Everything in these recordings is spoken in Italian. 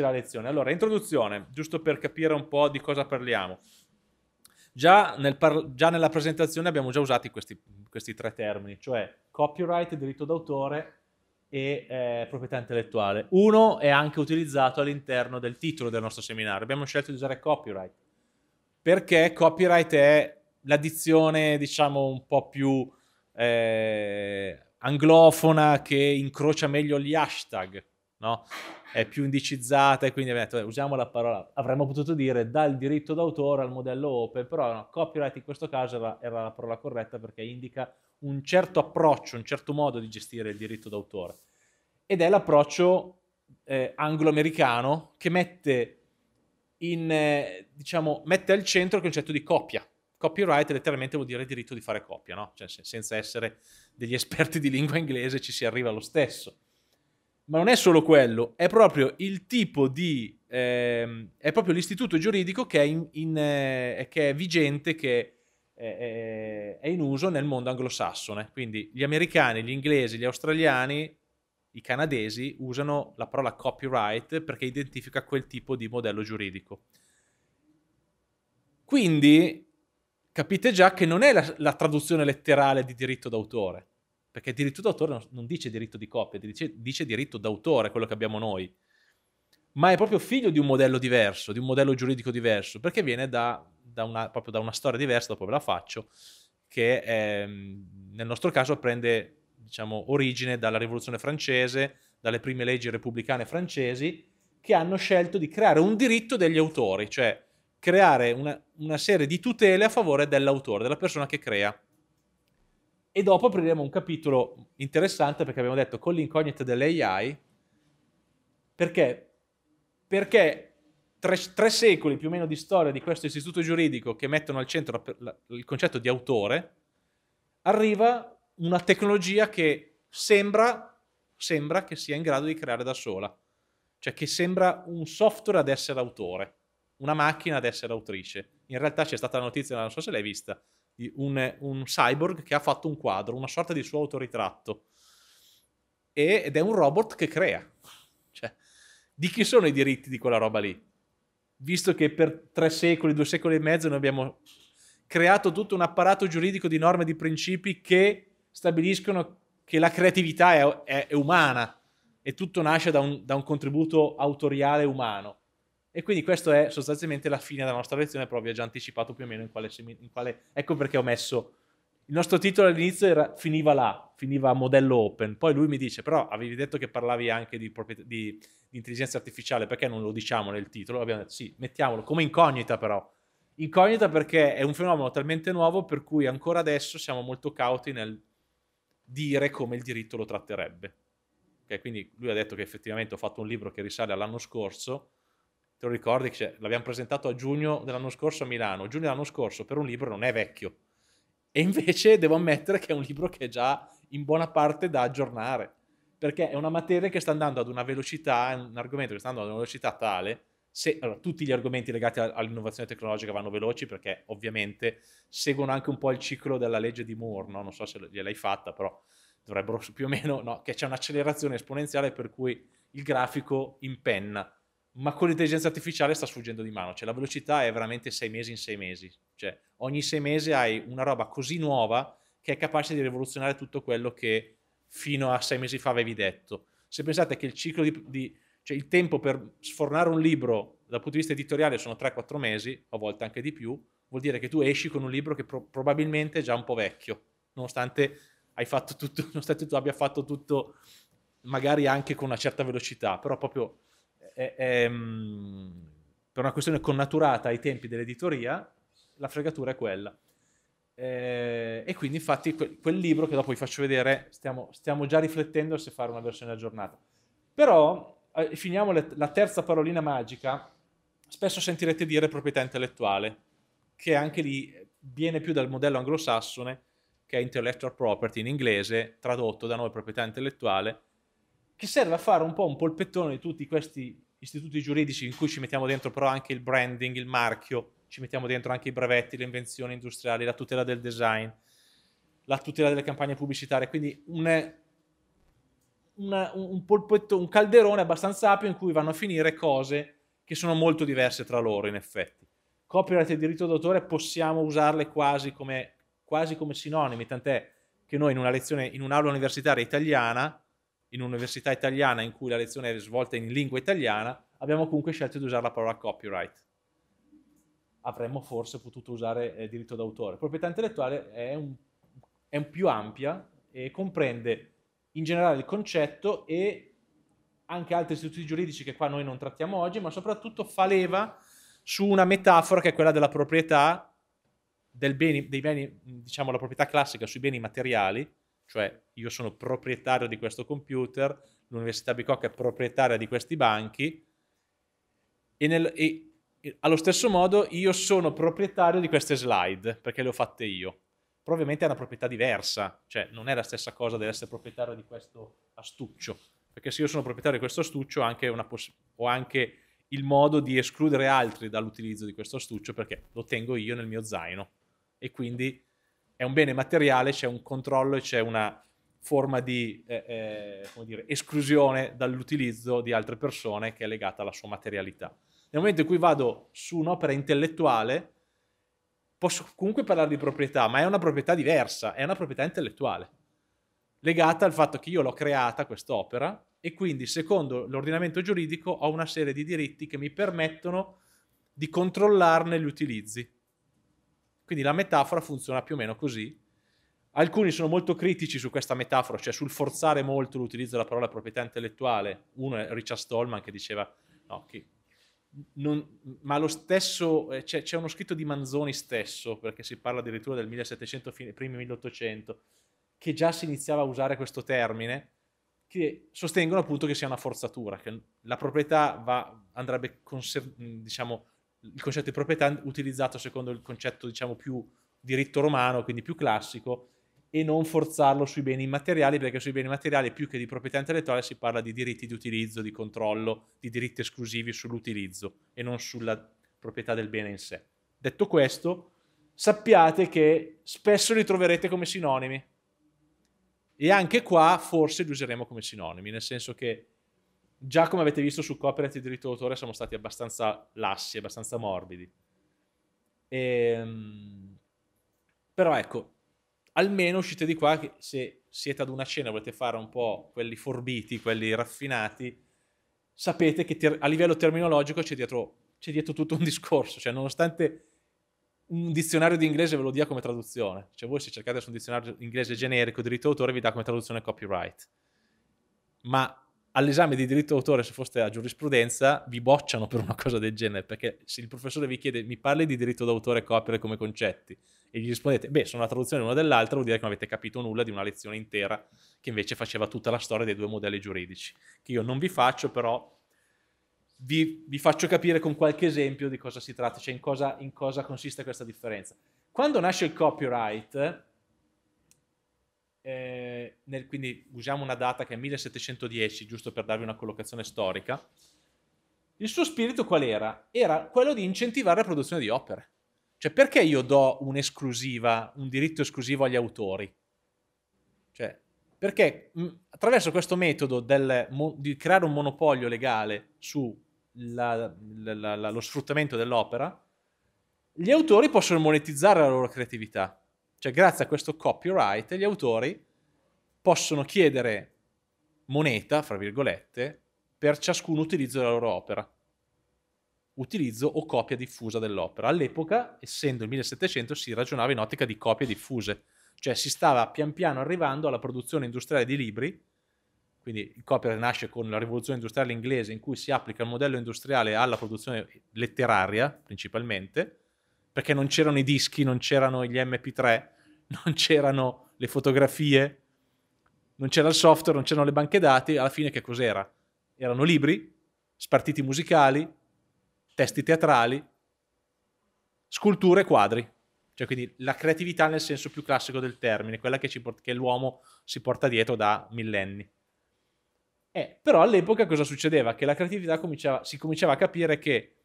la lezione. Allora, introduzione, giusto per capire un po' di cosa parliamo. Già, nel par- già nella presentazione abbiamo già usato questi, questi, tre termini, cioè copyright, diritto d'autore e eh, proprietà intellettuale. Uno è anche utilizzato all'interno del titolo del nostro seminario. Abbiamo scelto di usare copyright perché copyright è l'addizione, diciamo, un po' più eh, anglofona che incrocia meglio gli hashtag no? È più indicizzata e quindi abbiamo detto, beh, usiamo la parola, avremmo potuto dire dal diritto d'autore al modello open, però no, copyright in questo caso era, era la parola corretta perché indica un certo approccio, un certo modo di gestire il diritto d'autore. Ed è l'approccio eh, anglo-americano che mette, in, eh, diciamo, mette al centro il concetto di copia. Copyright letteralmente vuol dire diritto di fare copia, no? Cioè, se, senza essere degli esperti di lingua inglese ci si arriva lo stesso. Ma non è solo quello, è proprio il tipo di... Eh, è proprio l'istituto giuridico che è, in, in, eh, che è vigente, che è, è in uso nel mondo anglosassone. Quindi gli americani, gli inglesi, gli australiani, i canadesi usano la parola copyright perché identifica quel tipo di modello giuridico. Quindi capite già che non è la, la traduzione letterale di diritto d'autore, perché diritto d'autore non dice diritto di coppia, dice, dice diritto d'autore, quello che abbiamo noi. Ma è proprio figlio di un modello diverso, di un modello giuridico diverso, perché viene da, da una, proprio da una storia diversa, dopo ve la faccio, che è, ehm, nel nostro caso prende diciamo, origine dalla Rivoluzione francese, dalle prime leggi repubblicane francesi, che hanno scelto di creare un diritto degli autori, cioè creare una, una serie di tutele a favore dell'autore, della persona che crea. E dopo apriremo un capitolo interessante perché abbiamo detto con l'incognita dell'AI, perché, perché tre, tre, secoli più o meno di storia di questo istituto giuridico che mettono al centro la, la, il concetto di autore, arriva una tecnologia che sembra, sembra che sia in grado di creare da sola, cioè che sembra un software ad essere autore, una macchina ad essere autrice. In realtà c'è stata la notizia, non so se l'hai vista, un, un cyborg che ha fatto un quadro, una sorta di suo autoritratto. E, ed è un robot che crea. Cioè, di chi sono i diritti di quella roba lì? Visto che per tre secoli, due secoli e mezzo noi abbiamo creato tutto un apparato giuridico di norme e di principi che stabiliscono che la creatività è, è, è umana e tutto nasce da un, da un contributo autoriale umano. E quindi questa è sostanzialmente la fine della nostra lezione, però vi ho già anticipato più o meno in quale, in quale... Ecco perché ho messo... Il nostro titolo all'inizio era, finiva là, finiva a modello open, poi lui mi dice, però avevi detto che parlavi anche di, di, di intelligenza artificiale, perché non lo diciamo nel titolo? Abbiamo detto sì, mettiamolo come incognita però. Incognita perché è un fenomeno talmente nuovo per cui ancora adesso siamo molto cauti nel dire come il diritto lo tratterebbe. Okay, quindi lui ha detto che effettivamente ho fatto un libro che risale all'anno scorso, te lo ricordi che l'abbiamo presentato a giugno dell'anno scorso a Milano, giugno dell'anno scorso per un libro non è vecchio. E invece devo ammettere che è un libro che è già in buona parte da aggiornare, perché è una materia che sta andando ad una velocità, un argomento che sta andando ad una velocità tale, se, allora, tutti gli argomenti legati all'innovazione tecnologica vanno veloci perché ovviamente seguono anche un po' il ciclo della legge di Moore, no? non so se gliel'hai fatta, però dovrebbero più o meno, no? che c'è un'accelerazione esponenziale per cui il grafico impenna ma con l'intelligenza artificiale sta sfuggendo di mano, cioè la velocità è veramente sei mesi in sei mesi, cioè ogni sei mesi hai una roba così nuova che è capace di rivoluzionare tutto quello che fino a sei mesi fa avevi detto. Se pensate che il ciclo di, di cioè il tempo per sfornare un libro dal punto di vista editoriale sono 3-4 mesi, a volte anche di più, vuol dire che tu esci con un libro che pro- probabilmente è già un po' vecchio, nonostante, tutto, nonostante tu abbia fatto tutto magari anche con una certa velocità, però proprio è, è, ehm, per una questione connaturata ai tempi dell'editoria, la fregatura è quella. Eh, e quindi infatti quel, quel, libro che dopo vi faccio vedere, stiamo, stiamo, già riflettendo se fare una versione aggiornata. Però eh, finiamo le, la terza parolina magica, spesso sentirete dire proprietà intellettuale, che anche lì viene più dal modello anglosassone che è intellectual property in inglese, tradotto da noi proprietà intellettuale, che serve a fare un po' un polpettone di tutti questi istituti giuridici in cui ci mettiamo dentro però anche il branding, il marchio, ci mettiamo dentro anche i brevetti, le invenzioni industriali, la tutela del design, la tutela delle campagne pubblicitarie, quindi un, una, un, polpetto, un calderone abbastanza ampio in cui vanno a finire cose che sono molto diverse tra loro in effetti. Copyright e diritto d'autore possiamo usarle quasi come, quasi come sinonimi, tant'è che noi in una lezione in un'aula universitaria italiana in un'università italiana in cui la lezione è svolta in lingua italiana, abbiamo comunque scelto di usare la parola copyright. Avremmo forse potuto usare eh, diritto d'autore. Proprietà intellettuale è, un, è un più ampia e comprende in generale il concetto e anche altri istituti giuridici che qua noi non trattiamo oggi, ma soprattutto fa leva su una metafora che è quella della proprietà del beni, dei beni, diciamo la proprietà classica sui beni materiali, cioè io sono proprietario di questo computer, l'Università Bicocca è proprietaria di questi banchi e, nel, e, allo stesso modo io sono proprietario di queste slide perché le ho fatte io. Però ovviamente è una proprietà diversa, cioè non è la stessa cosa di essere proprietario di questo astuccio, perché se io sono proprietario di questo astuccio anche poss- ho anche il modo di escludere altri dall'utilizzo di questo astuccio perché lo tengo io nel mio zaino e quindi è un bene materiale, c'è un controllo e c'è una forma di eh, eh, dire, esclusione dall'utilizzo di altre persone che è legata alla sua materialità. Nel momento in cui vado su un'opera intellettuale, posso comunque parlare di proprietà, ma è una proprietà diversa, è una proprietà intellettuale, legata al fatto che io l'ho creata quest'opera e quindi secondo l'ordinamento giuridico ho una serie di diritti che mi permettono di controllarne gli utilizzi quindi la metafora funziona più o meno così. Alcuni sono molto critici su questa metafora, cioè sul forzare molto l'utilizzo della parola proprietà intellettuale. Uno è Richard Stallman che diceva no, che non, ma lo stesso, eh, c'è, c'è, uno scritto di Manzoni stesso, perché si parla addirittura del 1700, primi 1800, che già si iniziava a usare questo termine, che sostengono appunto che sia una forzatura, che la proprietà va, andrebbe conser- diciamo, il concetto di proprietà utilizzato secondo il concetto diciamo più diritto romano, quindi più classico, e non forzarlo sui beni immateriali, perché sui beni materiali più che di proprietà intellettuale si parla di diritti di utilizzo, di controllo, di diritti esclusivi sull'utilizzo e non sulla proprietà del bene in sé. Detto questo, sappiate che spesso li troverete come sinonimi. E anche qua forse li useremo come sinonimi, nel senso che già come avete visto su copyright e diritto d'autore siamo stati abbastanza lassi, abbastanza morbidi. Ehm, però ecco, almeno uscite di qua che se siete ad una cena e volete fare un po' quelli forbiti, quelli raffinati, sapete che ter- a livello terminologico c'è dietro, c'è dietro tutto un discorso, cioè nonostante un dizionario di inglese ve lo dia come traduzione. Cioè voi se cercate su un dizionario inglese generico diritto d'autore vi dà come traduzione copyright. Ma all'esame di diritto d'autore, se foste a giurisprudenza, vi bocciano per una cosa del genere, perché se il professore vi chiede mi parli di diritto d'autore e copyright come concetti, e gli rispondete, beh, sono la traduzione l'uno dell'altra, vuol dire che non avete capito nulla di una lezione intera che invece faceva tutta la storia dei due modelli giuridici, che io non vi faccio, però vi, vi faccio capire con qualche esempio di cosa si tratta, cioè in cosa, in cosa consiste questa differenza. Quando nasce il copyright, eh, nel, quindi usiamo una data che è 1710, giusto per darvi una collocazione storica, il suo spirito qual era? Era quello di incentivare la produzione di opere. Cioè perché io do un'esclusiva, un diritto esclusivo agli autori? Cioè, perché mh, mm, attraverso questo metodo del, mo, di creare un monopolio legale sullo sfruttamento dell'opera, gli autori possono monetizzare la loro creatività. Cioè, grazie a questo copyright, gli autori possono chiedere moneta, fra virgolette, per ciascun utilizzo della loro opera. Utilizzo o copia diffusa dell'opera. All'epoca, essendo il 1700, si ragionava in ottica di copie diffuse, cioè si stava pian piano arrivando alla produzione industriale di libri. Quindi il copyright nasce con la rivoluzione industriale inglese in cui si applica il modello industriale alla produzione letteraria principalmente perché non c'erano i dischi, non c'erano gli MP3, non c'erano le fotografie, non c'era il software, non c'erano le banche dati, alla fine che cos'era? Erano libri, spartiti musicali, testi teatrali, sculture e quadri. Cioè, quindi la creatività nel senso più classico del termine, quella che, port- che l'uomo si porta dietro da millenni. Eh, però all'epoca cosa succedeva? Che la creatività cominciava, si cominciava a capire che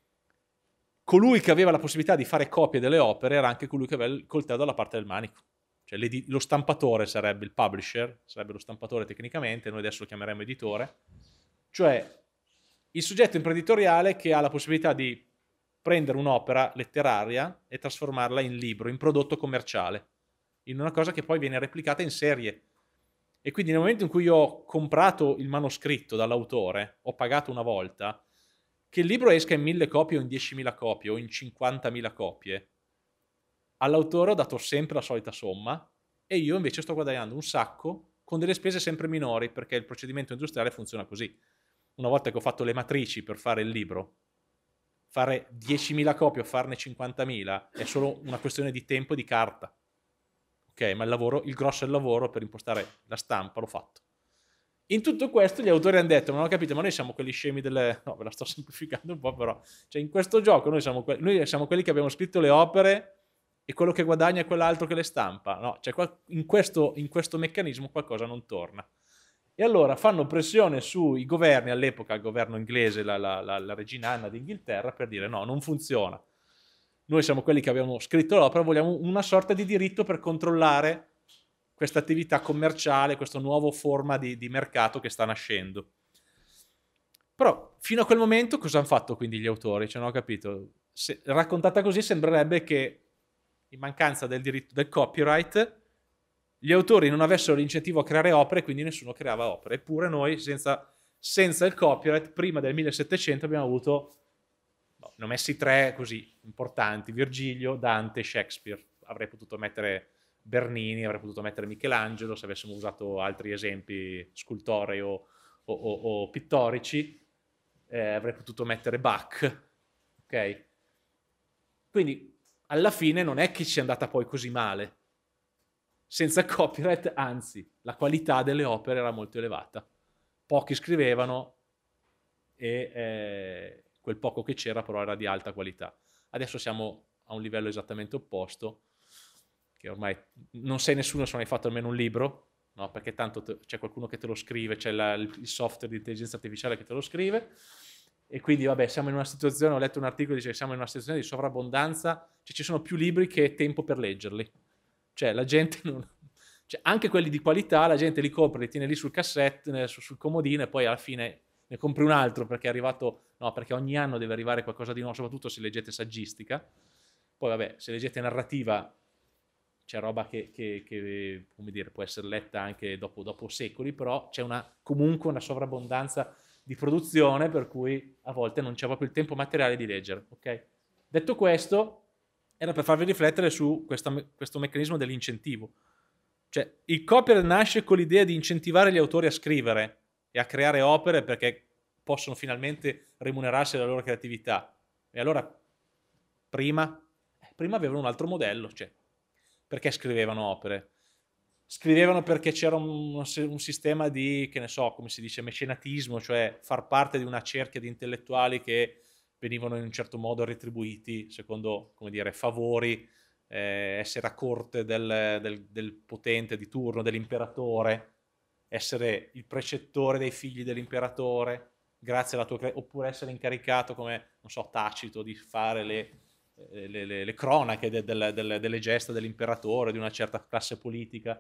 colui che aveva la possibilità di fare copie delle opere era anche colui che aveva il coltello dalla parte del manico. Cioè lo stampatore sarebbe il publisher, sarebbe lo stampatore tecnicamente, noi adesso lo chiameremo editore, cioè il soggetto imprenditoriale che ha la possibilità di prendere un'opera letteraria e trasformarla in libro, in prodotto commerciale, in una cosa che poi viene replicata in serie. E quindi nel momento in cui io ho comprato il manoscritto dall'autore, ho pagato una volta, che il libro esca in mille copie o in 10.000 copie o in 50.000 copie, all'autore ho dato sempre la solita somma e io invece sto guadagnando un sacco con delle spese sempre minori perché il procedimento industriale funziona così. Una volta che ho fatto le matrici per fare il libro, fare 10.000 copie o farne 50.000 è solo una questione di tempo e di carta. Ok, ma il lavoro, il grosso del lavoro per impostare la stampa l'ho fatto. In tutto questo gli autori hanno detto, non ho capito, ma noi siamo quelli scemi delle... No, ve la sto semplificando un po' però. Cioè in questo gioco noi siamo, que... noi siamo quelli che abbiamo scritto le opere e quello che guadagna è quell'altro che le stampa. No, cioè in questo, in questo meccanismo qualcosa non torna. E allora fanno pressione sui governi, all'epoca il governo inglese, la, la, la, la, regina Anna d'Inghilterra, per dire no, non funziona. Noi siamo quelli che abbiamo scritto l'opera, vogliamo una sorta di diritto per controllare questa attività commerciale, questa nuova forma di, di mercato che sta nascendo. Però fino a quel momento cosa hanno fatto quindi gli autori? Cioè, non ho capito. Se, raccontata così sembrerebbe che in mancanza del diritto del copyright gli autori non avessero l'incentivo a creare opere, quindi nessuno creava opere. Eppure noi senza, senza il copyright prima del 1700 abbiamo avuto no, boh, ne ho messi tre così importanti, Virgilio, Dante, Shakespeare. Avrei potuto mettere Bernini, avrei potuto mettere Michelangelo se avessimo usato altri esempi scultorei o, o, o, o pittorici, eh, avrei potuto mettere Bach, ok? Quindi alla fine non è che ci è andata poi così male. Senza copyright, anzi, la qualità delle opere era molto elevata. Pochi scrivevano e eh, quel poco che c'era però era di alta qualità. Adesso siamo a un livello esattamente opposto che ormai non sei nessuno se non hai fatto almeno un libro, no? perché tanto te, c'è qualcuno che te lo scrive, c'è la, il software di intelligenza artificiale che te lo scrive, e quindi vabbè siamo in una situazione, ho letto un articolo che dice che siamo in una situazione di sovrabbondanza, cioè ci sono più libri che tempo per leggerli, cioè la gente non... Cioè, anche quelli di qualità, la gente li compra, li tiene lì sul cassetto, eh, sul comodino e poi alla fine ne compri un altro perché è arrivato, no, perché ogni anno deve arrivare qualcosa di nuovo, soprattutto se leggete saggistica. Poi vabbè, se leggete narrativa c'è roba che, che, che dire, può essere letta anche dopo, dopo secoli, però c'è una, comunque una sovrabbondanza di produzione per cui a volte non c'è proprio il tempo materiale di leggere. Okay? Detto questo, era per farvi riflettere su questa, questo meccanismo dell'incentivo. Cioè, il copyright nasce con l'idea di incentivare gli autori a scrivere e a creare opere perché possono finalmente remunerarsi della loro creatività. E allora, prima, eh, prima avevano un altro modello, cioè perché scrivevano opere? Scrivevano perché c'era un, un sistema di, che ne so, come si dice, mecenatismo, cioè far parte di una cerchia di intellettuali che venivano in un certo modo retribuiti secondo, come dire, favori, eh, essere a corte del, del, del potente di turno, dell'imperatore, essere il precettore dei figli dell'imperatore, grazie alla tua... oppure essere incaricato come, non so, Tacito di fare le eh, le, le, le cronache de, de, de, delle gesta dell'imperatore, di una certa classe politica.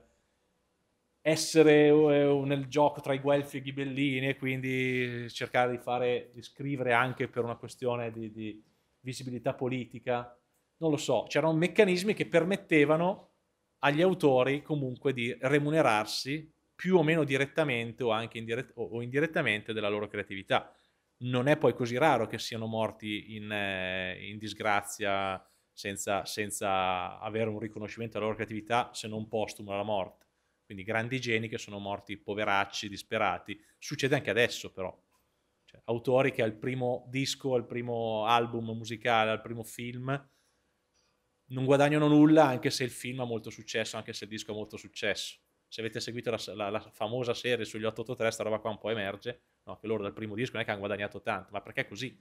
Essere eh, nel gioco tra i guelfi e i ghibellini e quindi cercare di, fare, di scrivere anche per una questione di, di visibilità politica, non lo so, c'erano meccanismi che permettevano agli autori comunque di remunerarsi più o meno direttamente o anche indirett- o indirettamente della loro creatività non è poi così raro che siano morti in, eh, in disgrazia senza, senza, avere un riconoscimento della loro creatività se non postumo alla morte. Quindi grandi geni che sono morti poveracci, disperati. Succede anche adesso però. Cioè, autori che al primo disco, al primo album musicale, al primo film non guadagnano nulla anche se il film ha molto successo, anche se il disco ha molto successo se avete seguito la, la, la famosa serie sugli 883, sta roba qua un po' emerge, no? che loro dal primo disco non è che hanno guadagnato tanto, ma perché è così?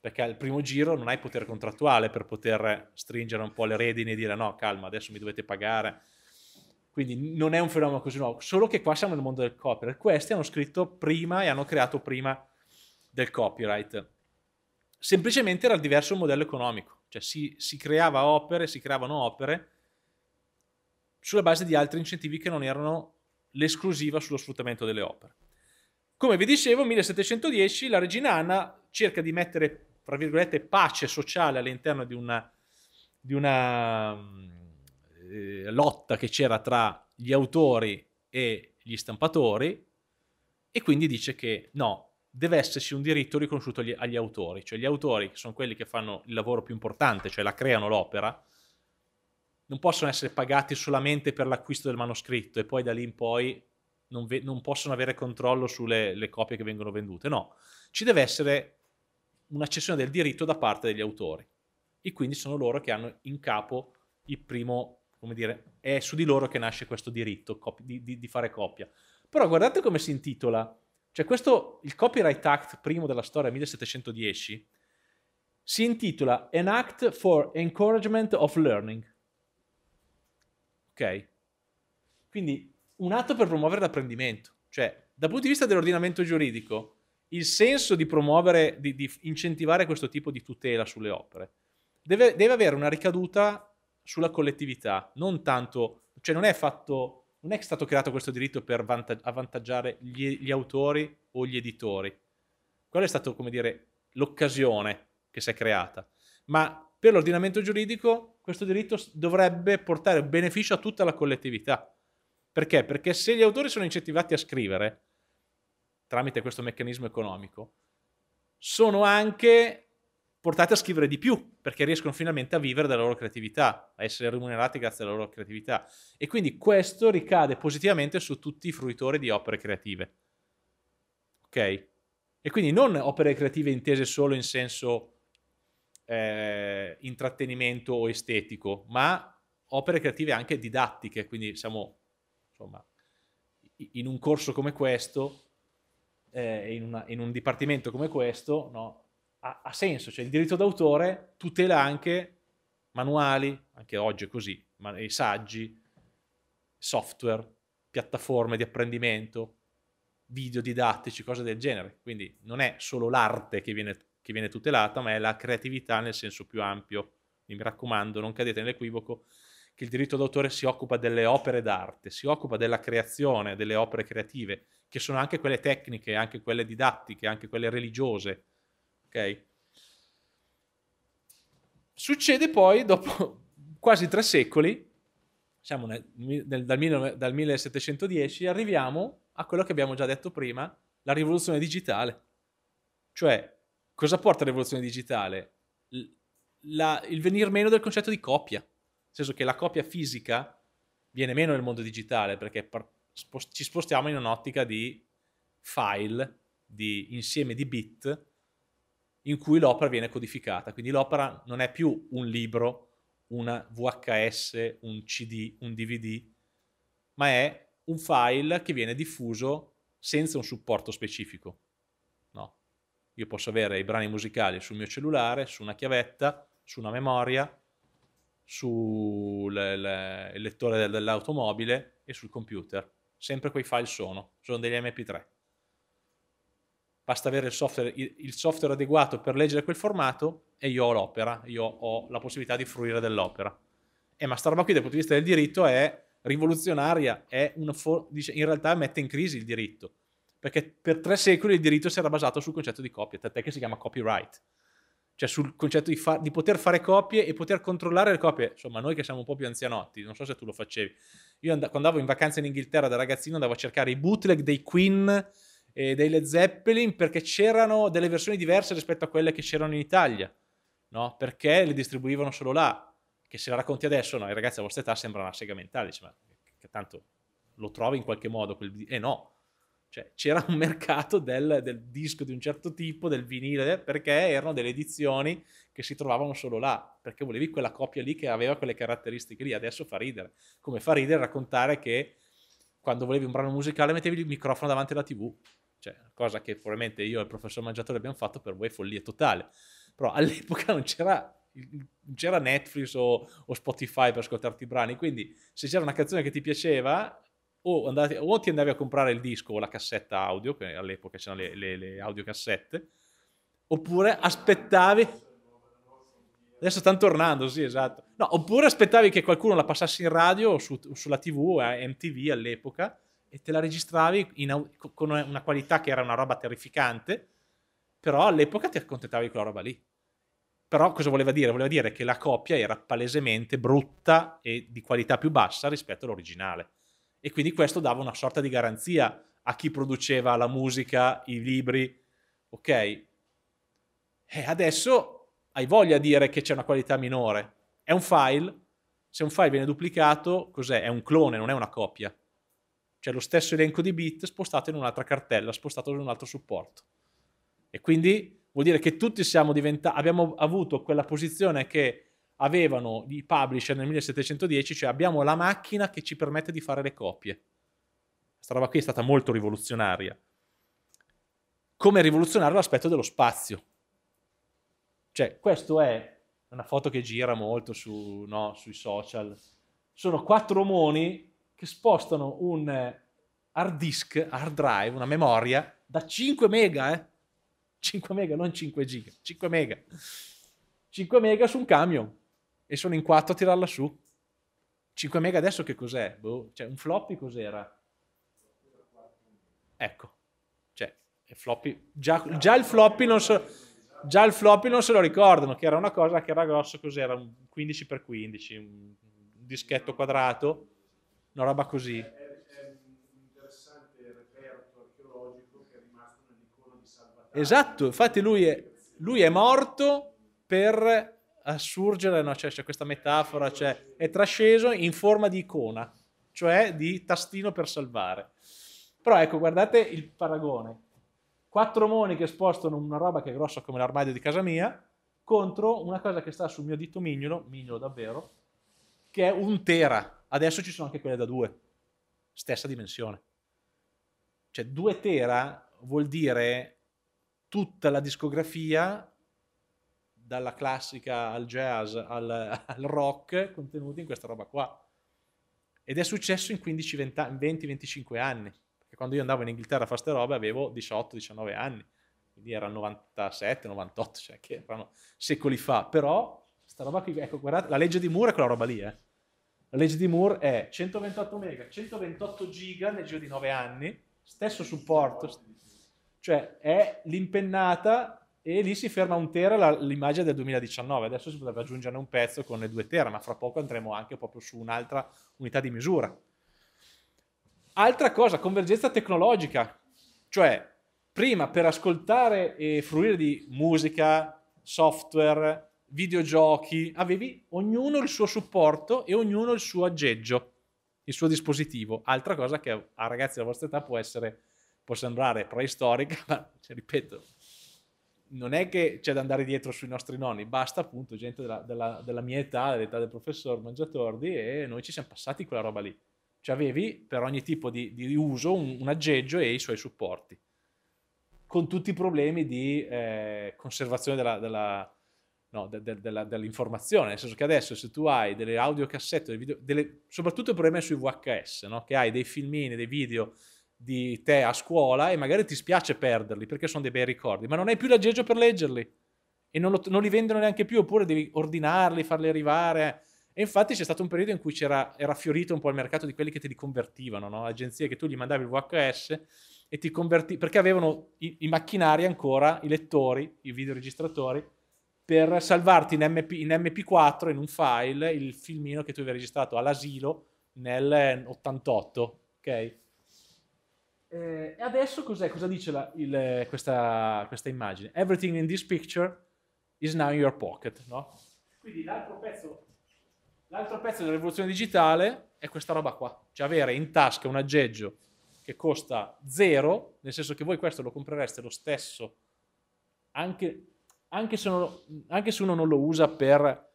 Perché al primo giro non hai potere contrattuale per poter stringere un po' le redini e dire no, calma, adesso mi dovete pagare. Quindi non è un fenomeno così nuovo, solo che qua siamo nel mondo del copyright. Questi hanno scritto prima e hanno creato prima del copyright. Semplicemente era diverso il modello economico, cioè si, si creava opere, si creavano opere sulla base di altri incentivi che non erano l'esclusiva sullo sfruttamento delle opere. Come vi dicevo, nel 1710 la regina Anna cerca di mettere, tra virgolette, pace sociale all'interno di una, di una mm, eh, lotta che c'era tra gli autori e gli stampatori e quindi dice che no, deve esserci un diritto riconosciuto agli, agli autori, cioè gli autori che sono quelli che fanno il lavoro più importante, cioè la creano l'opera, non possono essere pagati solamente per l'acquisto del manoscritto e poi da lì in poi non, ve- non possono avere controllo sulle copie che vengono vendute. No, ci deve essere una cessione del diritto da parte degli autori e quindi sono loro che hanno in capo il primo, come dire, è su di loro che nasce questo diritto cop- di, di, di, fare copia. Però guardate come si intitola, cioè questo, il Copyright Act primo della storia 1710, si intitola An Act for Encouragement of Learning. Ok? Quindi un atto per promuovere l'apprendimento. Cioè, dal punto di vista dell'ordinamento giuridico, il senso di promuovere, di, di incentivare questo tipo di tutela sulle opere deve, deve, avere una ricaduta sulla collettività, non tanto, cioè non è fatto, non è stato creato questo diritto per vantag- avvantaggiare gli, gli autori o gli editori. Quella è stata, come dire, l'occasione che si è creata. Ma per l'ordinamento giuridico questo diritto dovrebbe portare beneficio a tutta la collettività. Perché? Perché se gli autori sono incentivati a scrivere tramite questo meccanismo economico, sono anche portati a scrivere di più, perché riescono finalmente a vivere della loro creatività, a essere remunerati grazie alla loro creatività. E quindi questo ricade positivamente su tutti i fruitori di opere creative. Ok? E quindi non opere creative intese solo in senso eh, intrattenimento o estetico, ma opere creative anche didattiche, quindi siamo insomma, in un corso come questo, eh, in, una, in, un dipartimento come questo, no, ha, ha, senso, cioè il diritto d'autore tutela anche manuali, anche oggi è così, ma, i saggi, software, piattaforme di apprendimento, video didattici, cose del genere, quindi non è solo l'arte che viene che viene tutelata, ma è la creatività nel senso più ampio. mi raccomando, non cadete nell'equivoco che il diritto d'autore si occupa delle opere d'arte, si occupa della creazione, delle opere creative, che sono anche quelle tecniche, anche quelle didattiche, anche quelle religiose. Ok? Succede poi, dopo quasi tre secoli, siamo nel, nel, dal, dal 1710, arriviamo a quello che abbiamo già detto prima, la rivoluzione digitale. Cioè cosa porta l'evoluzione digitale? La, il venir meno del concetto di copia, nel senso che la copia fisica viene meno nel mondo digitale perché par- spost- ci spostiamo in un'ottica di file, di insieme di bit in cui l'opera viene codificata, quindi l'opera non è più un libro, una VHS, un CD, un DVD, ma è un file che viene diffuso senza un supporto specifico. Io posso avere i brani musicali sul mio cellulare, su una chiavetta, su una memoria, sul le, lettore dell'automobile e sul computer. Sempre quei file sono, sono degli MP3. Basta avere il software, il software adeguato per leggere quel formato e io ho l'opera, io ho la possibilità di fruire dell'opera. E eh, ma sta roba qui dal punto di vista del diritto è rivoluzionaria, è in realtà mette in crisi il diritto, perché per tre secoli il diritto si era basato sul concetto di copia, tant'è che si chiama copyright. Cioè sul concetto di, fa- di poter fare copie e poter controllare le copie. Insomma, noi che siamo un po' più anzianotti, non so se tu lo facevi. Io and- quando andavo in vacanza in Inghilterra da ragazzino andavo a cercare i bootleg dei Queen e dei Led Zeppelin perché c'erano delle versioni diverse rispetto a quelle che c'erano in Italia. No? Perché le distribuivano solo là. Che se la racconti adesso, no, i ragazzi, a vostra età sembra una sega mentale. Dici, ma che tanto lo trovi in qualche modo. Quel... Eh no, cioè, c'era un mercato del, del, disco di un certo tipo, del vinile, perché erano delle edizioni che si trovavano solo là, perché volevi quella coppia lì che aveva quelle caratteristiche lì. Adesso fa ridere. Come fa ridere raccontare che quando volevi un brano musicale mettevi il microfono davanti alla TV. Cioè, cosa che probabilmente io e il professor Mangiatore abbiamo fatto per voi follia totale. Però all'epoca non c'era c'era Netflix o, o, Spotify per ascoltarti i brani, quindi se c'era una canzone che ti piaceva o, andati, o, ti andavi a comprare il disco o la cassetta audio, che all'epoca c'erano le, le, le audiocassette, oppure aspettavi... Adesso stanno tornando, sì, esatto. No, oppure aspettavi che qualcuno la passasse in radio o, su, sulla TV, a MTV all'epoca, e te la registravi in, con una qualità che era una roba terrificante, però all'epoca ti accontentavi di quella roba lì. Però cosa voleva dire? Voleva dire che la copia era palesemente brutta e di qualità più bassa rispetto all'originale e quindi questo dava una sorta di garanzia a chi produceva la musica, i libri, ok? E adesso hai voglia di dire che c'è una qualità minore. È un file, se un file viene duplicato, cos'è? È un clone, non è una copia. C'è lo stesso elenco di bit spostato in un'altra cartella, spostato in un altro supporto. E quindi vuol dire che tutti siamo diventati, abbiamo avuto quella posizione che avevano i publisher nel 1710, cioè abbiamo la macchina che ci permette di fare le copie. Questa roba qui è stata molto rivoluzionaria. Come rivoluzionario l'aspetto dello spazio. Cioè, questa è una foto che gira molto su, no, sui social. Sono quattro omoni che spostano un eh, hard disk, hard drive, una memoria da 5 mega, eh? 5 mega, non 5 giga, 5 mega. 5 mega su un camion e sono in 4 a tirarla su. 5 mega adesso che cos'è? Boh, cioè un floppy cos'era? Ecco, cioè il floppy, già, già, il floppy non so, già il floppy non se lo ricordano, che era una cosa che era grossa cos'era, un 15x15, un dischetto quadrato, una roba così. Esatto, infatti lui è, lui è morto per a surgere, no, c'è, cioè, c'è questa metafora, cioè è trasceso in forma di icona, cioè di tastino per salvare. Però ecco, guardate il paragone. Quattro moni che spostano una roba che è grossa come l'armadio di casa mia contro una cosa che sta sul mio dito mignolo, mignolo davvero, che è un tera. Adesso ci sono anche quelle da due, stessa dimensione. Cioè due tera vuol dire tutta la discografia dalla classica al jazz al, al rock, contenuti in questa roba qua. Ed è successo in 20-25 anni, perché quando io andavo in Inghilterra a fare queste robe avevo 18-19 anni, quindi era il 97-98, cioè che erano secoli fa, però sta roba qui, ecco guardate, la legge di Moore è quella roba lì, eh. La legge di Moore è 128 mega, 128 giga nel giro di 9 anni, stesso supporto, cioè è l'impennata e lì si ferma un tera la, l'immagine del 2019, adesso si potrebbe aggiungerne un pezzo con le due tera, ma fra poco andremo anche proprio su un'altra unità di misura. Altra cosa, convergenza tecnologica, cioè prima per ascoltare e fruire di musica, software, videogiochi, avevi ognuno il suo supporto e ognuno il suo aggeggio, il suo dispositivo. Altra cosa che a ragazzi della vostra età può essere, può sembrare preistorica, ma cioè, ripeto, non è che c'è da andare dietro sui nostri nonni, basta appunto gente della, della, della mia età, dell'età del professor Mangiatordi e noi ci siamo passati quella roba lì. Cioè avevi per ogni tipo di, di uso un, un, aggeggio e i suoi supporti, con tutti i problemi di eh, conservazione della, della no, de, de, de, dell'informazione, nel senso che adesso se tu hai delle audiocassette, delle video, delle, soprattutto il problema è sui VHS, no? che hai dei filmini, dei video di te a scuola e magari ti spiace perderli perché sono dei bei ricordi, ma non hai più l'aggeggio per leggerli e non, lo, non, li vendono neanche più, oppure devi ordinarli, farli arrivare. E infatti c'è stato un periodo in cui era fiorito un po' il mercato di quelli che te li convertivano, no? agenzie che tu gli mandavi il VHS e ti converti perché avevano i, i macchinari ancora, i lettori, i videoregistratori, per salvarti in, MP, in MP4, in un file, il filmino che tu avevi registrato all'asilo nel 88, ok? Eh, e adesso cos'è? Cosa dice la, il, eh, questa, questa, immagine? Everything in this picture is now in your pocket, no? Quindi l'altro pezzo, l'altro pezzo della rivoluzione digitale è questa roba qua, cioè avere in tasca un aggeggio che costa zero, nel senso che voi questo lo comprereste lo stesso, anche, anche, se, non, anche se uno non lo usa per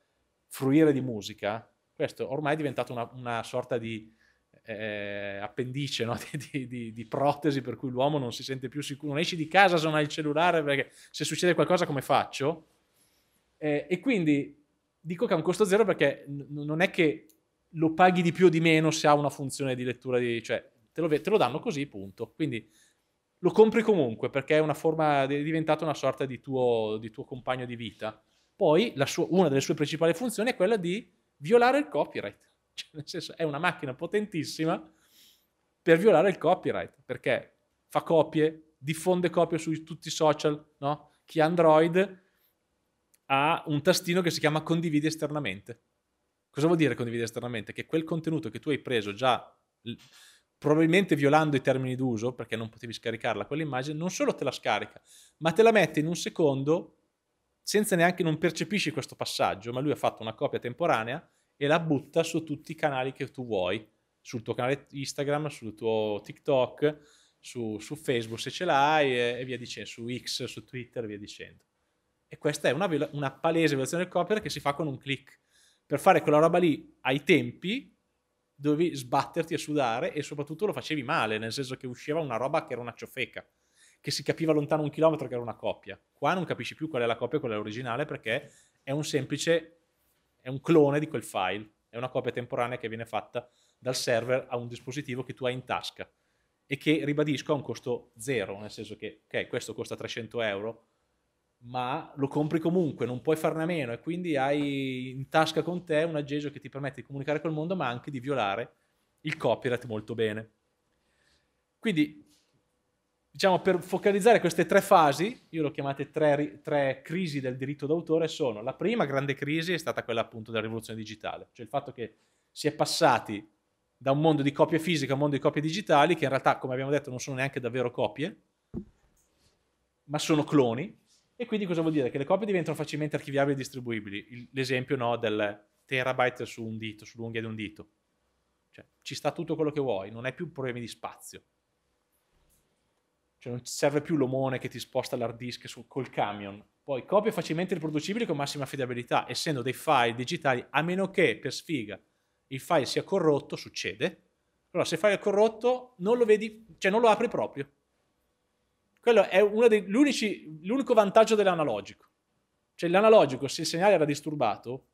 fruire di musica, questo ormai è diventato una, una sorta di eh, appendice no? di, di, di, protesi per cui l'uomo non si sente più sicuro, non esci di casa se non hai il cellulare perché se succede qualcosa come faccio? Eh, e quindi dico che ha un costo zero perché n- non è che lo paghi di più o di meno se ha una funzione di lettura, di, cioè te lo, te lo danno così, punto. Quindi lo compri comunque perché è, una forma, è diventata una sorta di tuo, di tuo compagno di vita. Poi sua, una delle sue principali funzioni è quella di violare il copyright. Cioè, nel senso, è una macchina potentissima per violare il copyright, perché fa copie, diffonde copie su tutti i social, no? Chi Android ha un tastino che si chiama condividi esternamente. Cosa vuol dire condividi esternamente? Che quel contenuto che tu hai preso già probabilmente violando i termini d'uso, perché non potevi scaricarla quell'immagine, non solo te la scarica, ma te la mette in un secondo senza neanche non percepisci questo passaggio, ma lui ha fatto una copia temporanea e la butta su tutti i canali che tu vuoi, sul tuo canale Instagram, sul tuo TikTok, su, su Facebook se ce l'hai e, e, via dicendo, su X, su Twitter e via dicendo. E questa è una, una palese violazione del copyright che si fa con un click. Per fare quella roba lì ai tempi dovevi sbatterti a sudare e soprattutto lo facevi male, nel senso che usciva una roba che era una ciofeca, che si capiva lontano un chilometro che era una coppia. Qua non capisci più qual è la coppia e qual è l'originale perché è un semplice è un clone di quel file, è una copia temporanea che viene fatta dal server a un dispositivo che tu hai in tasca e che, ribadisco, ha un costo zero, nel senso che, ok, questo costa 300 euro, ma lo compri comunque, non puoi farne a meno e quindi hai in tasca con te un aggeggio che ti permette di comunicare col mondo ma anche di violare il copyright molto bene. Quindi diciamo, per focalizzare queste tre fasi, io l'ho chiamate tre, tre, crisi del diritto d'autore, sono la prima grande crisi è stata quella appunto della rivoluzione digitale, cioè il fatto che si è passati da un mondo di copie fisiche a un mondo di copie digitali, che in realtà, come abbiamo detto, non sono neanche davvero copie, ma sono cloni, e quindi cosa vuol dire? Che le copie diventano facilmente archiviabili e distribuibili, l'esempio no, del terabyte su un dito, sull'unghia di un dito, cioè ci sta tutto quello che vuoi, non hai più problemi di spazio cioè non serve più l'omone che ti sposta l'hard disk su, col camion. Poi copie facilmente riproducibili con massima affidabilità, essendo dei file digitali, a meno che, per sfiga, il file sia corrotto, succede. Allora, se il file è corrotto, non lo vedi, cioè non lo apri proprio. Quello è dei, l'unico vantaggio dell'analogico. Cioè l'analogico, se il segnale era disturbato,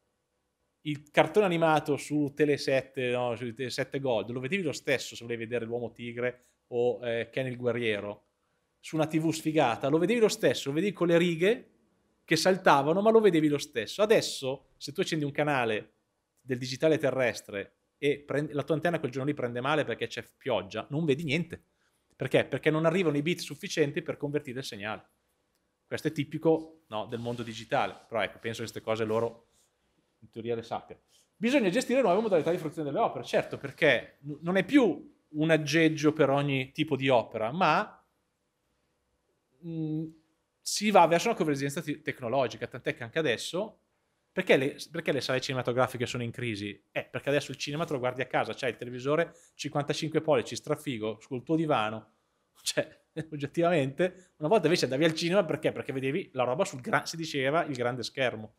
il cartone animato su Tele7, no, tele Gold, lo vedevi lo stesso se volevi vedere l'uomo tigre o eh, Ken il guerriero su una TV sfigata, lo vedevi lo stesso, lo vedevi con le righe che saltavano, ma lo vedevi lo stesso. Adesso, se tu accendi un canale del digitale terrestre e prende, la tua antenna quel giorno lì prende male perché c'è pioggia, non vedi niente. Perché? Perché non arrivano i bit sufficienti per convertire il segnale. Questo è tipico no, del mondo digitale, però ecco, penso che queste cose loro in teoria le sappiano. Bisogna gestire nuove modalità di fruizione delle opere, certo, perché non è più un aggeggio per ogni tipo di opera, ma mh, mm, si va verso una convergenza t- tecnologica, tant'è che anche adesso, perché le, perché le, sale cinematografiche sono in crisi? Eh, perché adesso il cinema te lo guardi a casa, c'hai il televisore 55 pollici, strafigo, sul tuo divano, cioè oggettivamente, una volta invece andavi al cinema perché? Perché vedevi la roba sul gran, si diceva il grande schermo.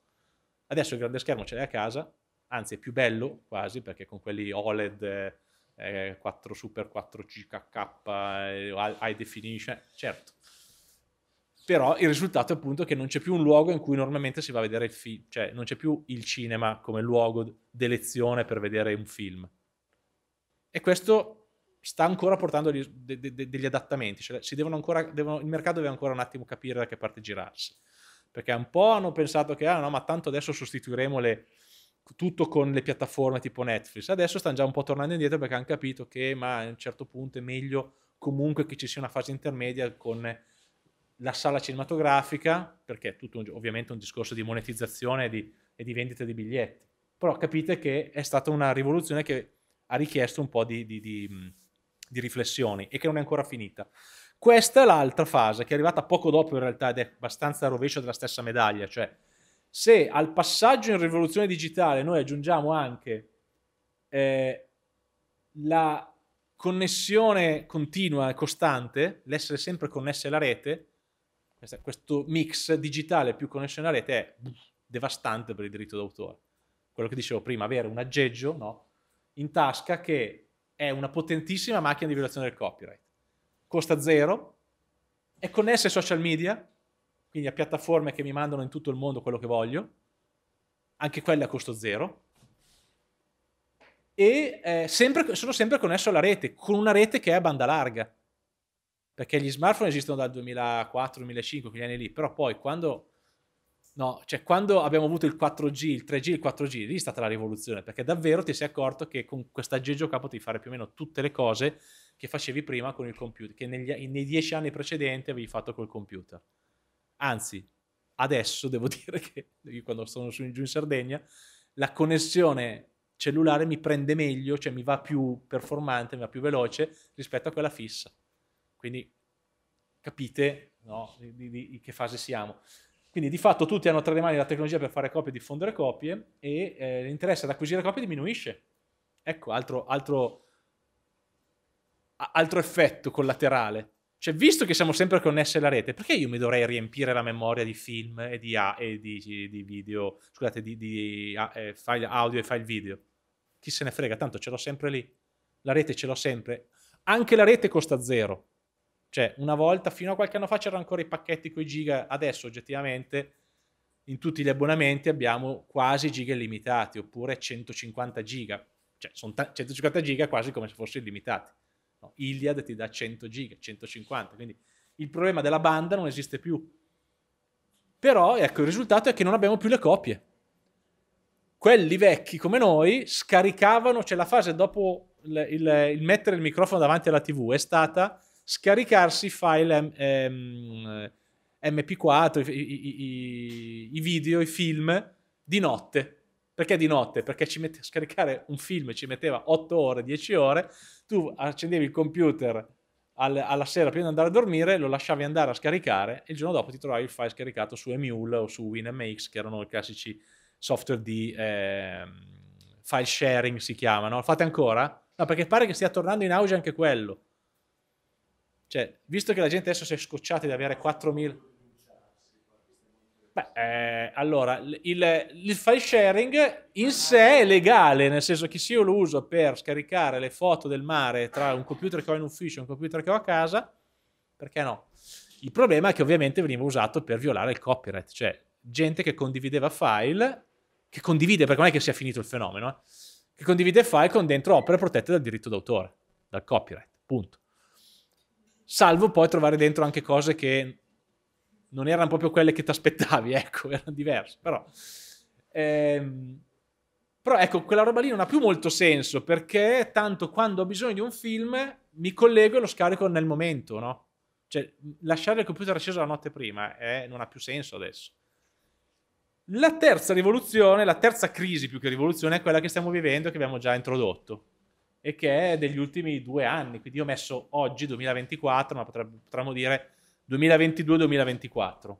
Adesso il grande schermo ce l'hai a casa, anzi è più bello quasi perché con quelli OLED eh, 4 Super 4 GKK eh, High Definition, certo, però il risultato è appunto che non c'è più un luogo in cui normalmente si va a vedere il film, cioè non c'è più il cinema come luogo d'elezione per vedere un film. E questo sta ancora portando de- de- de- degli adattamenti, cioè ancora, devono, il mercato deve ancora un attimo capire da che parte girarsi, perché un po' hanno pensato che ah no, ma tanto adesso sostituiremo le, tutto con le piattaforme tipo Netflix, adesso stanno già un po' tornando indietro perché hanno capito che ma a un certo punto è meglio comunque che ci sia una fase intermedia con la sala cinematografica, perché è tutto un, ovviamente un discorso di monetizzazione e di, e di, vendita di biglietti. Però capite che è stata una rivoluzione che ha richiesto un po' di, di, di riflessioni e che non è ancora finita. Questa è l'altra fase che è arrivata poco dopo in realtà ed è abbastanza rovescio della stessa medaglia, cioè se al passaggio in rivoluzione digitale noi aggiungiamo anche eh, la connessione continua e costante, l'essere sempre connessi alla rete, questo mix digitale più connessione alla rete è devastante per il diritto d'autore. Quello che dicevo prima, avere un aggeggio no, in tasca che è una potentissima macchina di violazione del copyright. Costa zero, è connessa ai social media, quindi a piattaforme che mi mandano in tutto il mondo quello che voglio, anche quelle a costo zero, e eh, sempre, sono sempre connesso alla rete, con una rete che è a banda larga perché gli smartphone esistono dal 2004-2005, quegli anni lì, però poi quando, no, cioè quando abbiamo avuto il 4G, il 3G, il 4G, lì è stata la rivoluzione, perché davvero ti sei accorto che con questo aggeggio qua potevi fare più o meno tutte le cose che facevi prima con il computer, che negli, nei dieci anni precedenti avevi fatto col computer. Anzi, adesso devo dire che io quando sono su, giù in Sardegna, la connessione cellulare mi prende meglio, cioè mi va più performante, mi va più veloce rispetto a quella fissa quindi capite no, di, di, di, che fase siamo. Quindi di fatto tutti hanno tra le mani la tecnologia per fare copie e diffondere copie e eh, l'interesse ad acquisire copie diminuisce. Ecco, altro, altro, altro effetto collaterale. Cioè, visto che siamo sempre connessi alla rete, perché io mi dovrei riempire la memoria di film e di, e di, di video, scusate, di, di eh, file audio e file video? Chi se ne frega, tanto ce l'ho sempre lì. La rete ce l'ho sempre. Anche la rete costa zero. Cioè, una volta, fino a qualche anno fa c'erano ancora i pacchetti con i giga, adesso oggettivamente in tutti gli abbonamenti abbiamo quasi giga illimitati, oppure 150 giga. Cioè, sono ta- 150 giga quasi come se fossero illimitati. No, Iliad ti dà 100 giga, 150, quindi il problema della banda non esiste più. Però, ecco, il risultato è che non abbiamo più le copie. Quelli vecchi come noi scaricavano, cioè la fase dopo il, il, il mettere il microfono davanti alla TV è stata scaricarsi file ehm, MP4, i, i, i, video, i film di notte. Perché di notte? Perché ci mette, scaricare un film ci metteva 8 ore, 10 ore, tu accendevi il computer al, alla sera prima di andare a dormire, lo lasciavi andare a scaricare e il giorno dopo ti trovavi il file scaricato su Emule o su WinMX, che erano i classici software di eh, file sharing si chiamano. Lo fate ancora? No, perché pare che stia tornando in auge anche quello. Cioè, visto che la gente adesso si è scocciata di avere 4.000... Beh, eh, allora, il, il, file sharing in sé è legale, nel senso che se io lo uso per scaricare le foto del mare tra un computer che ho in ufficio e un computer che ho a casa, perché no? Il problema è che ovviamente veniva usato per violare il copyright, cioè gente che condivideva file, che condivide, perché non è che sia finito il fenomeno, eh? che condivide file con dentro opere protette dal diritto d'autore, dal copyright, punto salvo poi trovare dentro anche cose che non erano proprio quelle che ti aspettavi, ecco, erano diverse, però... Ehm, però ecco, quella roba lì non ha più molto senso, perché tanto quando ho bisogno di un film mi collego e lo scarico nel momento, no? Cioè, lasciare il computer acceso la notte prima eh, non ha più senso adesso. La terza rivoluzione, la terza crisi più che rivoluzione, è quella che stiamo vivendo e che abbiamo già introdotto, e che è degli ultimi due anni, quindi io ho messo oggi 2024, ma potrebbe, potremmo dire 2022-2024.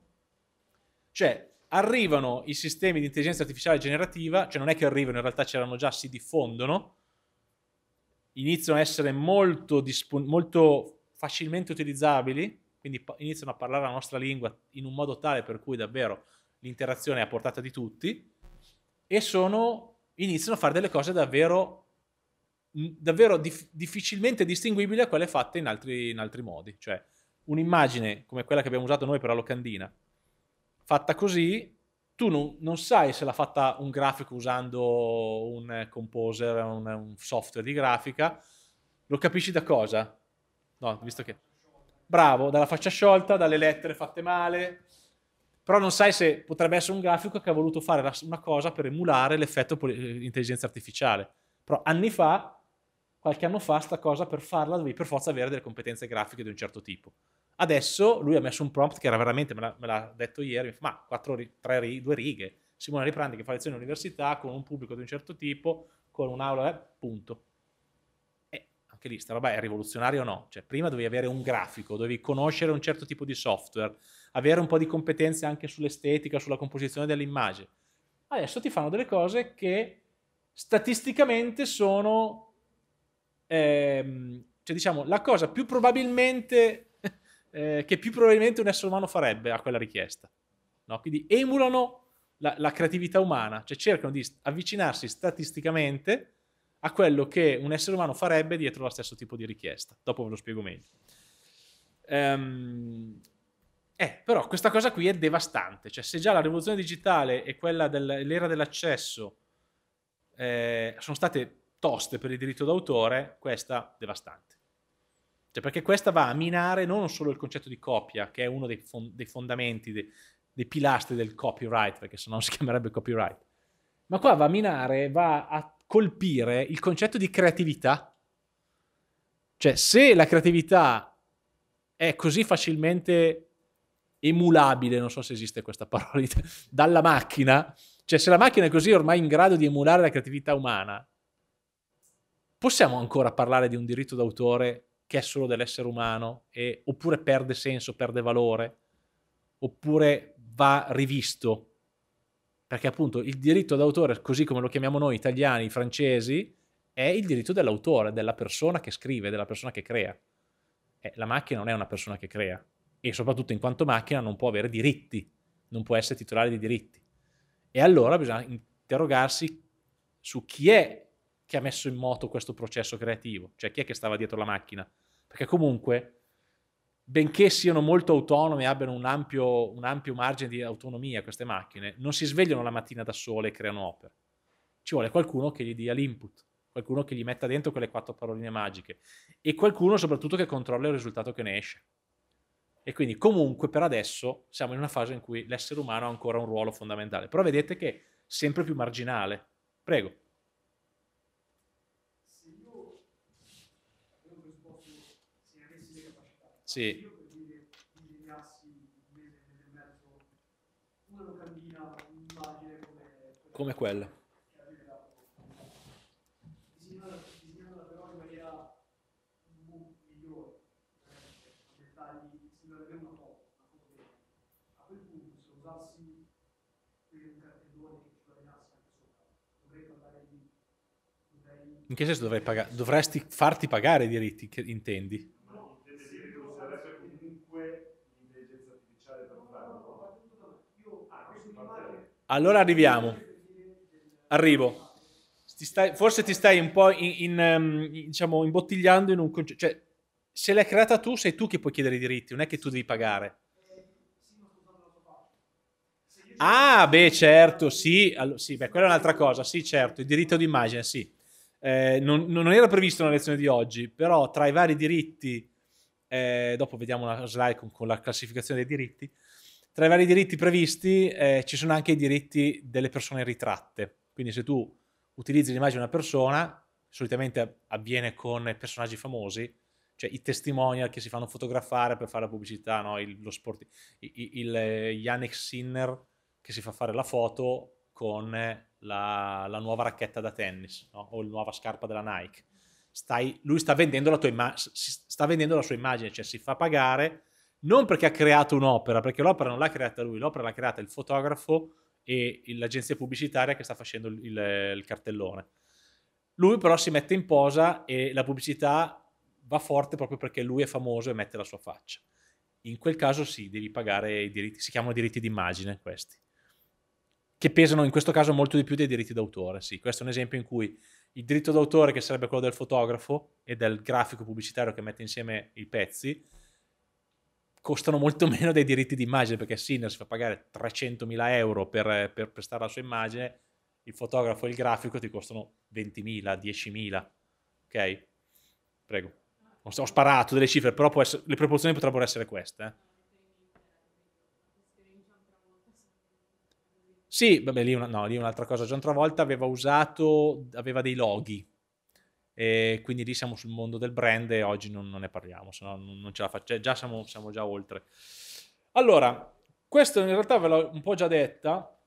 Cioè, arrivano i sistemi di intelligenza artificiale generativa, cioè non è che arrivano, in realtà c'erano già, si diffondono, iniziano a essere molto, dispon- molto facilmente utilizzabili, quindi iniziano a parlare la nostra lingua in un modo tale per cui davvero l'interazione è a portata di tutti, e sono, iniziano a fare delle cose davvero davvero dif- difficilmente distinguibili da quelle fatte in altri, in altri modi. Cioè, un'immagine come quella che abbiamo usato noi per la locandina, fatta così, tu non, non sai se l'ha fatta un grafico usando un composer, un, un software di grafica, lo capisci da cosa? No, visto che... Bravo, dalla faccia sciolta, dalle lettere fatte male, però non sai se potrebbe essere un grafico che ha voluto fare una cosa per emulare l'effetto eh, intelligenza artificiale. Però anni fa qualche anno fa sta cosa per farla dovevi per forza avere delle competenze grafiche di un certo tipo. Adesso lui ha messo un prompt che era veramente, me, l'ha, me l'ha detto ieri, ma quattro, tre, due righe, Simone Riprandi che fa lezioni all'università con un pubblico di un certo tipo, con un'aula, eh, punto. E anche lì, sta roba è rivoluzionaria o no? Cioè, prima dovevi avere un grafico, dovevi conoscere un certo tipo di software, avere un po' di competenze anche sull'estetica, sulla composizione dell'immagine. Adesso ti fanno delle cose che statisticamente sono ehm, cioè diciamo, la cosa più probabilmente eh, che più probabilmente un essere umano farebbe a quella richiesta. No? Quindi emulano la, la, creatività umana, cioè cercano di avvicinarsi statisticamente a quello che un essere umano farebbe dietro lo stesso tipo di richiesta. Dopo ve lo spiego meglio. Ehm, eh, però questa cosa qui è devastante, cioè se già la rivoluzione digitale e quella dell'era dell'accesso eh, sono state toste per il diritto d'autore, questa devastante. Cioè, perché questa va a minare non solo il concetto di copia, che è uno dei, fond- dei fondamenti, dei, dei, pilastri del copyright, perché se no si chiamerebbe copyright, ma qua va a minare, va a colpire il concetto di creatività. Cioè, se la creatività è così facilmente emulabile, non so se esiste questa parola, dalla macchina, cioè se la macchina è così ormai in grado di emulare la creatività umana, possiamo ancora parlare di un diritto d'autore che è solo dell'essere umano e, oppure perde senso, perde valore, oppure va rivisto? Perché appunto il diritto d'autore, così come lo chiamiamo noi italiani, francesi, è il diritto dell'autore, della persona che scrive, della persona che crea. Eh, la macchina non è una persona che crea e soprattutto in quanto macchina non può avere diritti, non può essere titolare di diritti. E allora bisogna interrogarsi su chi è che ha messo in moto questo processo creativo, cioè chi è che stava dietro la macchina, perché comunque, benché siano molto autonome e abbiano un ampio, un ampio margine di autonomia queste macchine, non si svegliano la mattina da sole e creano opere. Ci vuole qualcuno che gli dia l'input, qualcuno che gli metta dentro quelle quattro paroline magiche e qualcuno soprattutto che controlla il risultato che ne esce. E quindi comunque per adesso siamo in una fase in cui l'essere umano ha ancora un ruolo fondamentale. Però vedete che è sempre più marginale. Prego. Sì. Come quella. Disegnandola però in maniera migliore, eh, dettagli, sembrerebbe una foto, una foto vera. A quel punto, se usassi un cartellone che ci guadagnasse anche sopra, dovrei parlare di... In che senso dovresti farti pagare i diritti, che intendi? Allora arriviamo. Arrivo. Ti stai, forse ti stai un po' in, in, in, ehm, diciamo, imbottigliando in un concetto. Cioè, se l'hai creata tu, sei tu che puoi chiedere i diritti, non è che tu devi pagare. Ah, beh, certo, sì, allora, sì beh, quella è un'altra cosa, sì, certo, il diritto d'immagine, sì. Eh, non, non, era previsto nella lezione di oggi, però tra i vari diritti, eh, dopo vediamo una slide con, con la classificazione dei diritti, tra i vari diritti previsti eh, ci sono anche i diritti delle persone ritratte. Quindi se tu utilizzi l'immagine di una persona, solitamente avviene con personaggi famosi, cioè i testimonial che si fanno fotografare per fare la pubblicità, no? il, lo sport, il, il, eh, Yannick Sinner che si fa fare la foto con la, la nuova racchetta da tennis no? o la nuova scarpa della Nike. Stai, lui sta vendendo, imma- sta vendendo la sua immagine, cioè si fa pagare non perché ha creato un'opera, perché l'opera non l'ha creata lui, l'opera l'ha creata il fotografo e l'agenzia pubblicitaria che sta facendo il, il, cartellone. Lui però si mette in posa e la pubblicità va forte proprio perché lui è famoso e mette la sua faccia. In quel caso sì, devi pagare i diritti, si chiamano diritti d'immagine questi, che pesano in questo caso molto di più dei diritti d'autore, sì. Questo è un esempio in cui il diritto d'autore, che sarebbe quello del fotografo e del grafico pubblicitario che mette insieme i pezzi, costano molto meno dei diritti d'immagine perché Sinner si fa pagare 300.000 euro per, per prestare la sua immagine, il fotografo e il grafico ti costano 20.000, 10.000, ok? Prego. Ho sparato delle cifre, però essere, le proporzioni potrebbero essere queste. Eh. Sì, vabbè, lì, una, no, lì un'altra cosa. John Travolta aveva usato, aveva dei loghi e quindi lì siamo sul mondo del brand e oggi non, non ne parliamo, se no non ce la facciamo, già siamo, siamo, già oltre. Allora, questo in realtà ve l'ho un po' già detta,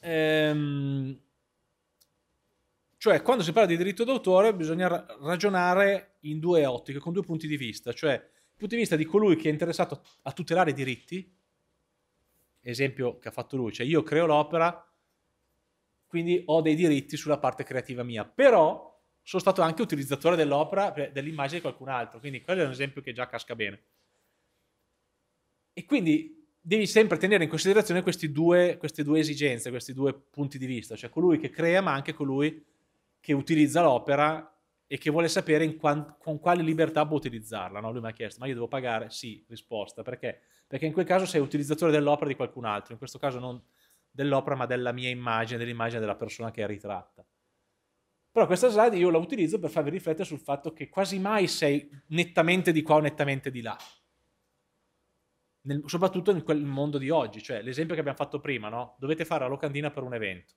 ehm, cioè quando si parla di diritto d'autore bisogna ragionare in due ottiche, con due punti di vista, cioè il punto di vista di colui che è interessato a tutelare i diritti, esempio che ha fatto lui, cioè io creo l'opera, quindi ho dei diritti sulla parte creativa mia, però sono stato anche utilizzatore dell'opera, dell'immagine di qualcun altro. Quindi quello è un esempio che già casca bene. E quindi devi sempre tenere in considerazione due, queste due esigenze, questi due punti di vista, cioè colui che crea ma anche colui che utilizza l'opera e che vuole sapere quant- con quale libertà può utilizzarla. No? Lui mi ha chiesto, ma io devo pagare? Sì, risposta, perché? Perché in quel caso sei utilizzatore dell'opera di qualcun altro, in questo caso non dell'opera ma della mia immagine, dell'immagine della persona che è ritratta. Però questa slide io la utilizzo per farvi riflettere sul fatto che quasi mai sei nettamente di qua o nettamente di là. Nel, soprattutto in quel mondo di oggi, cioè l'esempio che abbiamo fatto prima, no? Dovete fare la locandina per un evento.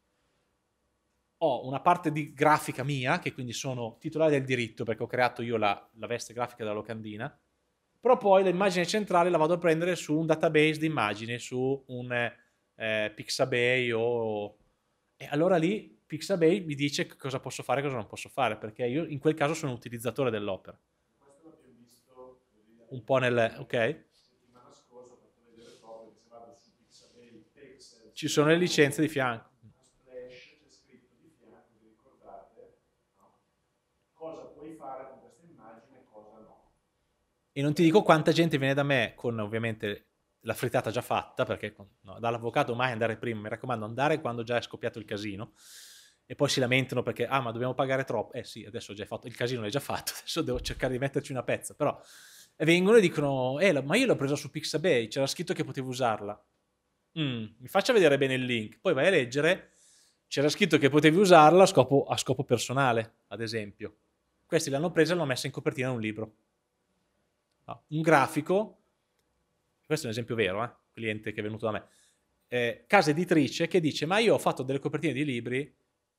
Ho una parte di grafica mia, che quindi sono titolare del diritto perché ho creato io la, la veste grafica della locandina, però poi l'immagine centrale la vado a prendere su un database di immagini, su un eh, eh, Pixabay o... E allora lì Pixabay mi dice cosa posso fare e cosa non posso fare, perché io in quel caso sono un utilizzatore dell'opera. Eh, un po' nel... ok? Ci sono le licenze di fianco. E non ti dico quanta gente viene da me con ovviamente la frittata già fatta, perché no, dall'avvocato mai andare prima, mi raccomando, andare quando già è scoppiato il casino e poi si lamentano perché, ah ma dobbiamo pagare troppo, eh sì, adesso ho già fatto, il casino l'hai già fatto, adesso devo cercare di metterci una pezza, però e vengono e dicono, eh ma io l'ho presa su Pixabay, c'era scritto che potevo usarla, mm, mi faccia vedere bene il link, poi vai a leggere, c'era scritto che potevi usarla a scopo, a scopo personale, ad esempio, questi l'hanno presa e l'hanno messa in copertina in un libro. No, ah, un grafico, questo è un esempio vero, eh? cliente che è venuto da me, eh, casa editrice che dice ma io ho fatto delle copertine di libri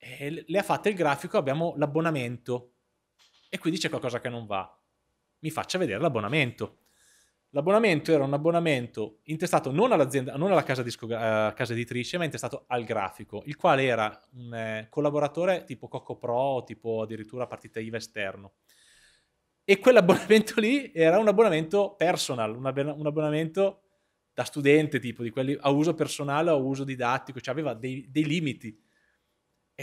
e le ha fatte il grafico, abbiamo l'abbonamento. E qui dice qualcosa che non va. Mi faccia vedere l'abbonamento. L'abbonamento era un abbonamento intestato non all'azienda, non alla casa, disco, uh, casa editrice, ma intestato al grafico, il quale era un eh, collaboratore tipo Cocco Pro tipo addirittura partita IVA esterno. E quell'abbonamento lì era un abbonamento personal, un, abbon- un abbonamento da studente, tipo di quelli a uso personale o a uso didattico, cioè aveva dei, dei limiti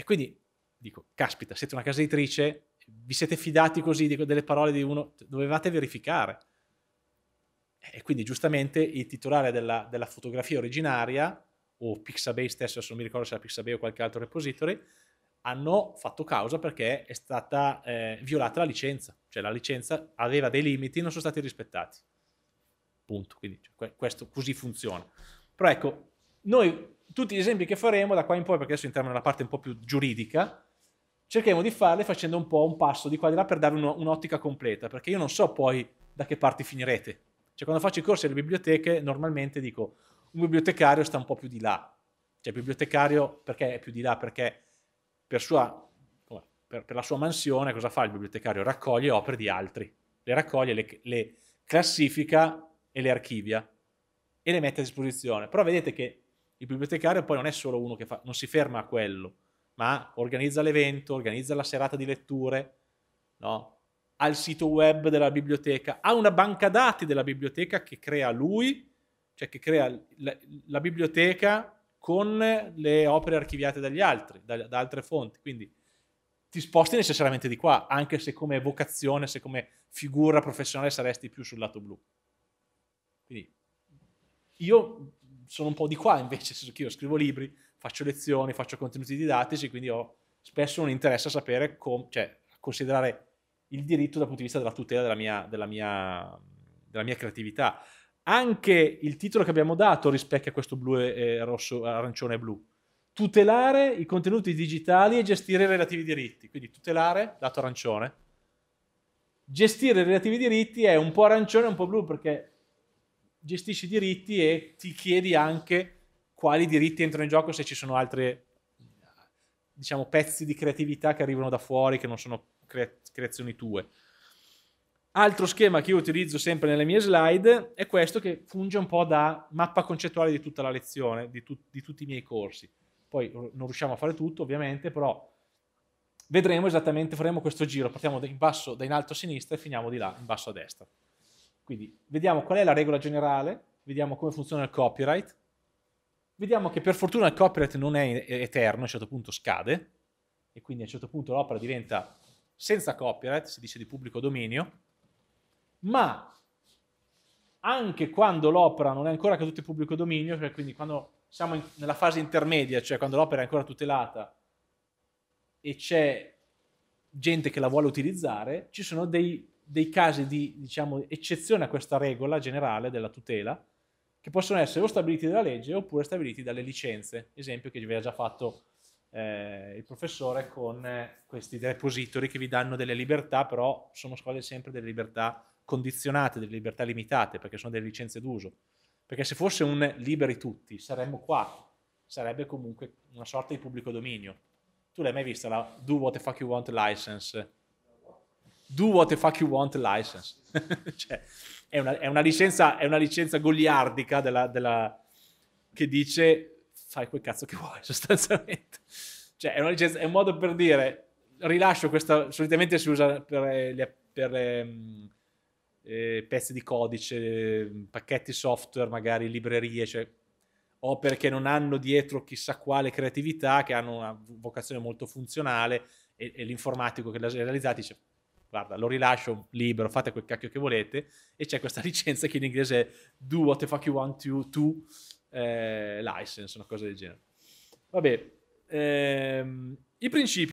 e quindi dico, caspita, siete una casa editrice, vi siete fidati così dico, delle parole di uno, cioè, dovevate verificare. E quindi giustamente il titolare della, della fotografia originaria, o Pixabay stesso, adesso non mi ricordo se era Pixabay o qualche altro repository, hanno fatto causa perché è stata eh, violata la licenza, cioè la licenza aveva dei limiti, non sono stati rispettati. Punto. Quindi cioè, questo così funziona. Però ecco, noi tutti gli esempi che faremo da qua in poi, perché adesso entriamo nella parte un po' più giuridica, cerchiamo di farle facendo un po' un passo di qua e di là per darvi un'ottica completa, perché io non so poi da che parti finirete. Cioè quando faccio i corsi alle biblioteche normalmente dico un bibliotecario sta un po' più di là, cioè il bibliotecario perché è più di là? Perché per, sua, per, per la sua mansione cosa fa il bibliotecario? Raccoglie opere di altri, le raccoglie, le, le classifica e le archivia e le mette a disposizione. Però vedete che il bibliotecario poi non è solo uno che fa, non si ferma a quello, ma organizza l'evento, organizza la serata di letture, no? ha il sito web della biblioteca, ha una banca dati della biblioteca che crea lui, cioè che crea la, la biblioteca con le opere archiviate dagli altri, da, da altre fonti. Quindi ti sposti necessariamente di qua, anche se come vocazione, se come figura professionale saresti più sul lato blu. Quindi io sono un po' di qua invece, io scrivo libri, faccio lezioni, faccio contenuti didattici, quindi ho spesso un interesse a sapere, com- cioè a considerare il diritto dal punto di vista della tutela della mia, della mia, della mia creatività. Anche il titolo che abbiamo dato rispecchia questo blu e, e rosso, arancione e blu. Tutelare i contenuti digitali e gestire i relativi diritti. Quindi tutelare, lato arancione. Gestire i relativi diritti è un po' arancione e un po' blu perché gestisci i diritti e ti chiedi anche quali diritti entrano in gioco se ci sono altri diciamo, pezzi di creatività che arrivano da fuori, che non sono crea- creazioni tue. Altro schema che io utilizzo sempre nelle mie slide è questo che funge un po' da mappa concettuale di tutta la lezione, di, tu- di tutti i miei corsi. Poi non riusciamo a fare tutto, ovviamente, però vedremo esattamente, faremo questo giro, partiamo in basso, da in alto a sinistra e finiamo di là, in basso a destra. Quindi vediamo qual è la regola generale, vediamo come funziona il copyright, vediamo che per fortuna il copyright non è eterno, a un certo punto scade, e quindi a un certo punto l'opera diventa senza copyright, si dice di pubblico dominio, ma anche quando l'opera non è ancora caduta in pubblico dominio, cioè quindi quando siamo in, nella fase intermedia, cioè quando l'opera è ancora tutelata e c'è gente che la vuole utilizzare, ci sono dei dei casi di diciamo, eccezione a questa regola generale della tutela, che possono essere o stabiliti dalla legge oppure stabiliti dalle licenze, esempio che vi ha già fatto eh, il professore con eh, questi repository che vi danno delle libertà, però sono quasi sempre delle libertà condizionate, delle libertà limitate, perché sono delle licenze d'uso. Perché se fosse un liberi tutti, saremmo qua, sarebbe comunque una sorta di pubblico dominio. Tu l'hai mai vista la do what the fuck you want license? do what the fuck you want license. cioè, è, una, è, una licenza, è una, licenza, goliardica della, della, che dice fai quel cazzo che vuoi sostanzialmente. Cioè, è, licenza, è, un modo per dire rilascio questa, solitamente si usa per, per ehm, eh, pezzi di codice, pacchetti software, magari librerie, cioè, o perché non hanno dietro chissà quale creatività, che hanno una vocazione molto funzionale e, e l'informatico che l'ha realizzata dice guarda, lo rilascio libero, fate quel cacchio che volete, e c'è questa licenza che in inglese è do what the fuck you want to, to eh, license, una cosa del genere. Vabbè, ehm, i principi